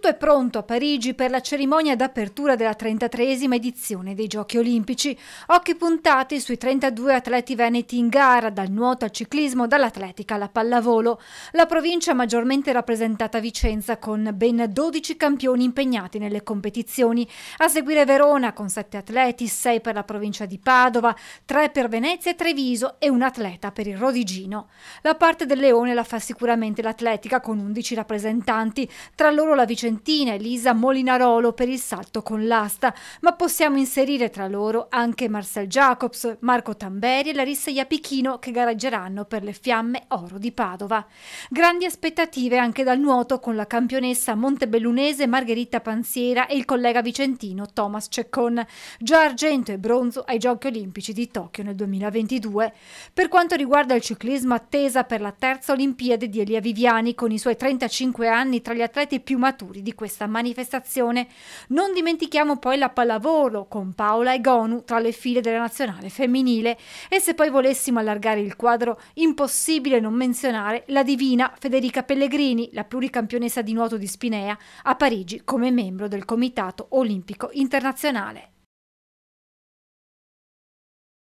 Tutto è pronto a Parigi per la cerimonia d'apertura della 33esima edizione dei Giochi Olimpici. Occhi puntati sui 32 atleti veneti in gara, dal nuoto al ciclismo, dall'atletica alla pallavolo. La provincia maggiormente rappresentata a Vicenza con ben 12 campioni impegnati nelle competizioni. A seguire Verona con 7 atleti, 6 per la provincia di Padova, 3 per Venezia e Treviso e un atleta per il Rodigino. La parte del Leone la fa sicuramente l'atletica con 11 rappresentanti, tra loro la Vicenza Trentina e Molinarolo per il salto con l'asta, ma possiamo inserire tra loro anche Marcel Jacobs, Marco Tamberi e Larissa Iapichino che gareggeranno per le Fiamme Oro di Padova. Grandi aspettative anche dal nuoto con la campionessa montebellunese Margherita Pansiera e il collega vicentino Thomas Ceccon, già argento e bronzo ai Giochi Olimpici di Tokyo nel 2022. Per quanto riguarda il ciclismo attesa per la terza Olimpiade di Elia Viviani con i suoi 35 anni tra gli atleti più maturi membri di questa manifestazione. Non dimentichiamo poi la pallavolo con Paola e Gonu tra le file della nazionale femminile e se poi volessimo allargare il quadro impossibile non menzionare la divina Federica Pellegrini, la pluricampionessa di nuoto di Spinea, a Parigi come membro del Comitato Olimpico Internazionale.